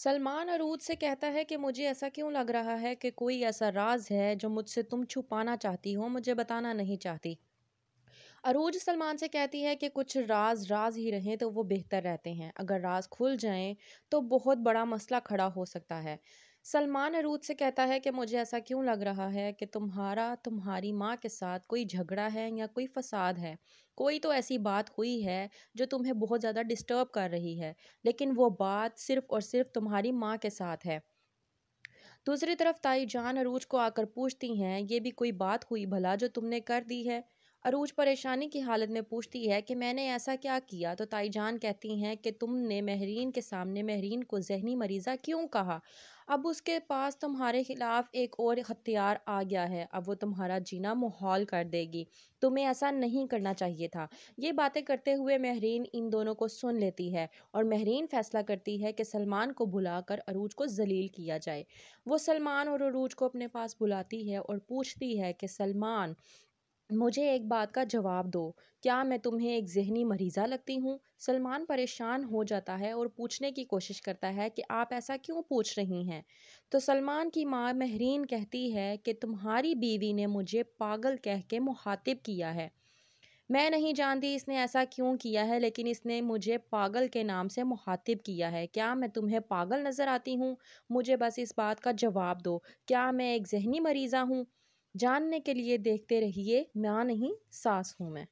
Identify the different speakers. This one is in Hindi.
Speaker 1: सलमान अरूद से कहता है कि मुझे ऐसा क्यों लग रहा है कि कोई ऐसा राज है जो मुझसे तुम छुपाना चाहती हो मुझे बताना नहीं चाहती अरूज सलमान से कहती है कि कुछ राज राज ही रहें तो वो बेहतर रहते हैं अगर राज खुल जाएं तो बहुत बड़ा मसला खड़ा हो सकता है सलमान अरूद से कहता है कि मुझे ऐसा क्यों लग रहा है कि तुम्हारा तुम्हारी माँ के साथ कोई झगड़ा है या कोई फसाद है कोई तो ऐसी बात हुई है जो तुम्हें बहुत ज़्यादा डिस्टर्ब कर रही है लेकिन वो बात सिर्फ़ और सिर्फ तुम्हारी माँ के साथ है दूसरी तरफ ताई जान अरूज को आकर पूछती हैं ये भी कोई बात हुई भला जो तुमने कर दी है अरूज परेशानी की हालत में पूछती है कि मैंने ऐसा क्या किया तो ताईजान कहती हैं कि तुमने महरीन के सामने महरीन को जहनी मरीज़ा क्यों कहा अब उसके पास तुम्हारे ख़िलाफ़ एक और हथियार आ गया है अब वो तुम्हारा जीना मुहाल कर देगी तुम्हें ऐसा नहीं करना चाहिए था ये बातें करते हुए महरीन इन दोनों को सुन लेती है और महरीन फैसला करती है कि सलमान को बुलाकर अरूज को जलील किया जाए वो सलमान और अरूज को अपने पास बुलाती है और पूछती है कि सलमान मुझे एक बात का जवाब दो क्या मैं तुम्हें एक ज़हनी मरीज़ा लगती हूँ सलमान परेशान हो जाता है और पूछने की कोशिश करता है कि आप ऐसा क्यों पूछ रही हैं तो सलमान की माँ महरीन कहती है कि तुम्हारी बीवी ने मुझे पागल कह के मुखातिब किया है मैं नहीं जानती इसने ऐसा क्यों किया है लेकिन इसने मुझे पागल के नाम से मुखातिब किया है क्या मैं तुम्हें पागल नज़र आती हूँ मुझे बस इस बात का जवाब दो क्या मैं एक जहनी मरीज़ा हूँ जानने के लिए देखते रहिए मैं नहीं सास हूँ मैं